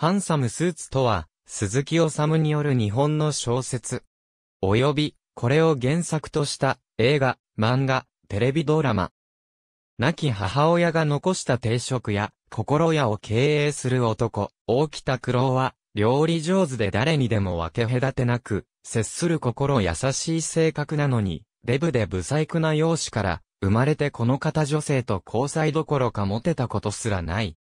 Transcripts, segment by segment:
ハンサムスーツとは、鈴木治による日本の小説。および、これを原作とした映画、漫画、テレビドラマ。亡き母親が残した定食や、心屋を経営する男、大北九郎は、料理上手で誰にでも分け隔てなく、接する心優しい性格なのに、デブで不細工な容姿から、生まれてこの方女性と交際どころかモテたことすらない。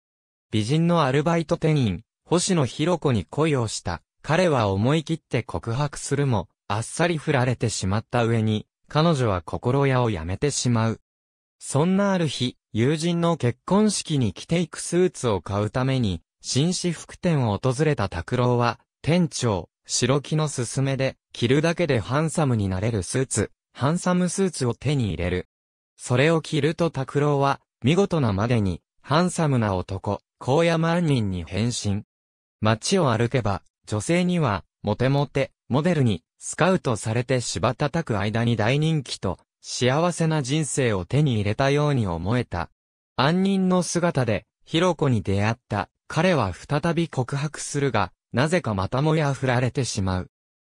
美人のアルバイト店員、星野博子に恋をした。彼は思い切って告白するも、あっさり振られてしまった上に、彼女は心屋を辞めてしまう。そんなある日、友人の結婚式に着ていくスーツを買うために、紳士服店を訪れた拓郎は、店長、白木の勧めで、着るだけでハンサムになれるスーツ、ハンサムスーツを手に入れる。それを着ると拓郎は、見事なまでに、ハンサムな男、高野万人に変身。街を歩けば、女性には、モテモテ、モデルに、スカウトされて芝叩く間に大人気と、幸せな人生を手に入れたように思えた。安人の姿で、ヒロコに出会った、彼は再び告白するが、なぜかまたもや振られてしまう。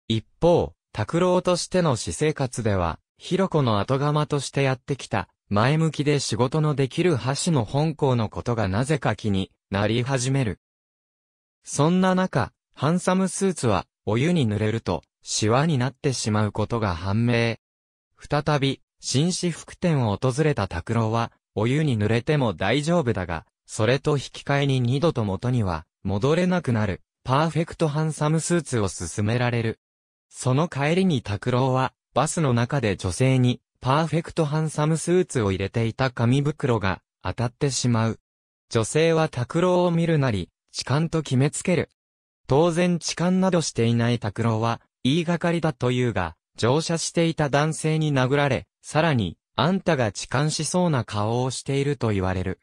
一方、拓郎としての私生活では、ヒロコの後釜としてやってきた、前向きで仕事のできる橋の本校のことがなぜか気になり始める。そんな中、ハンサムスーツは、お湯に濡れると、シワになってしまうことが判明。再び、紳士服店を訪れた拓郎は、お湯に濡れても大丈夫だが、それと引き換えに二度と元には、戻れなくなる、パーフェクトハンサムスーツを勧められる。その帰りに拓郎は、バスの中で女性に、パーフェクトハンサムスーツを入れていた紙袋が、当たってしまう。女性は拓郎を見るなり、痴漢と決めつける。当然痴漢などしていない拓郎は、言いがかりだというが、乗車していた男性に殴られ、さらに、あんたが痴漢しそうな顔をしていると言われる。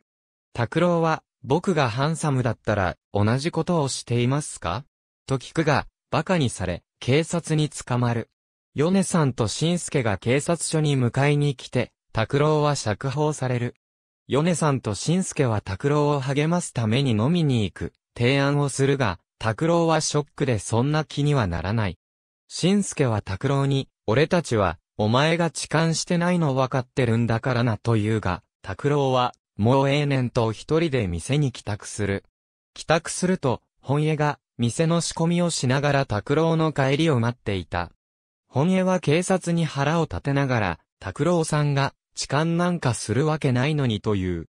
拓郎は、僕がハンサムだったら、同じことをしていますかと聞くが、馬鹿にされ、警察に捕まる。米さんと新助が警察署に迎えに来て、拓郎は釈放される。米さんと新助は拓郎を励ますために飲みに行く。提案をするが、拓郎はショックでそんな気にはならない。新助は拓郎に、俺たちは、お前が痴漢してないの分かってるんだからなと言うが、拓郎は、もうええねんと一人で店に帰宅する。帰宅すると、本家が、店の仕込みをしながら拓郎の帰りを待っていた。本家は警察に腹を立てながら、拓郎さんが、痴漢なんかするわけないのにという。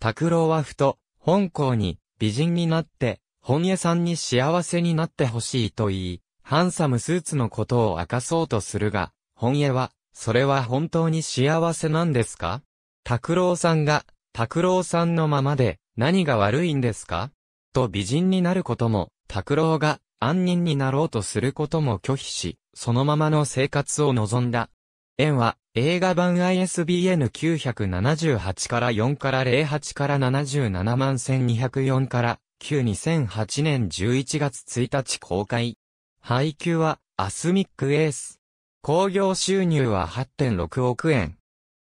拓郎はふと、本校に、美人になって、本屋さんに幸せになってほしいと言い、ハンサムスーツのことを明かそうとするが、本屋は、それは本当に幸せなんですか拓郎さんが、拓郎さんのままで、何が悪いんですかと美人になることも、拓郎が、安人になろうとすることも拒否し、そのままの生活を望んだ。縁は、映画版 ISBN 978から4から08から77万1204から92008年11月1日公開。配給はアスミックエース。興行収入は8.6億円。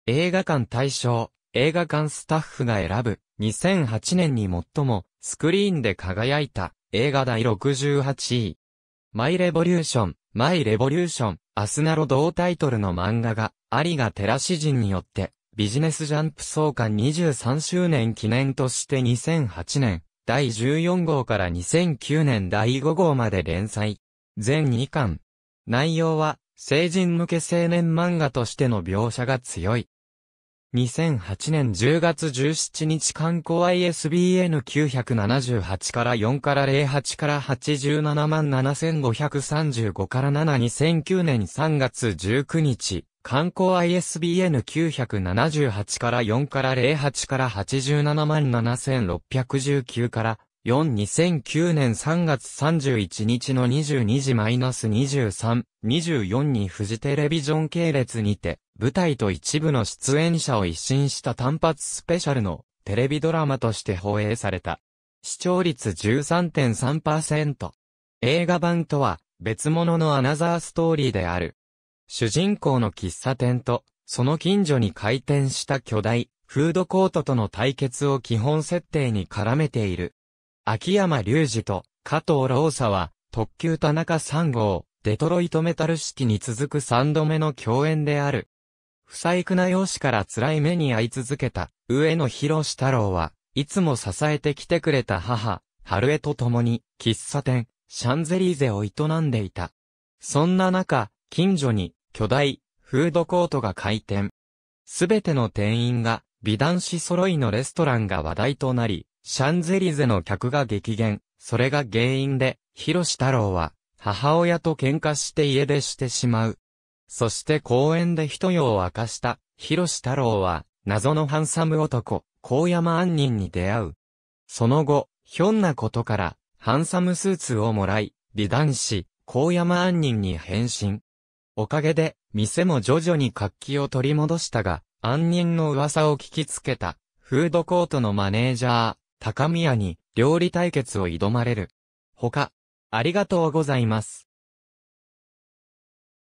映画館対象、映画館スタッフが選ぶ2008年に最もスクリーンで輝いた映画第68位。マイレボリューション、マイ・レボリューション、アスナロ同タイトルの漫画が、有賀寺詩人によって、ビジネスジャンプ創刊23周年記念として2008年、第14号から2009年第5号まで連載。全2巻。内容は、成人向け青年漫画としての描写が強い。2008年10月17日観光 ISBN978 から4から08から87万7535から7 2009年3月19日、観光 ISBN978 から4から08から87万7619から4 2009年3月31日の22時 -23、24にフジテレビジョン系列にて、舞台と一部の出演者を一新した単発スペシャルのテレビドラマとして放映された。視聴率13.3%。映画版とは別物のアナザーストーリーである。主人公の喫茶店と、その近所に開店した巨大、フードコートとの対決を基本設定に絡めている。秋山隆二と加藤老沙は、特急田中3号、デトロイトメタル式に続く3度目の共演である。不細工な容姿から辛い目に遭い続けた、上野博士太郎は、いつも支えてきてくれた母、春江と共に、喫茶店、シャンゼリーゼを営んでいた。そんな中、近所に、巨大、フードコートが開店。すべての店員が、美男子揃いのレストランが話題となり、シャンゼリゼの客が激減、それが原因で、広志太郎は、母親と喧嘩して家出してしまう。そして公園で一夜を明かした、広志太郎は、謎のハンサム男、高山杏人に出会う。その後、ひょんなことから、ハンサムスーツをもらい、美男子、高山杏人に変身。おかげで、店も徐々に活気を取り戻したが、杏人の噂を聞きつけた、フードコートのマネージャー、高宮に、料理対決を挑まれる。他、ありがとうございます。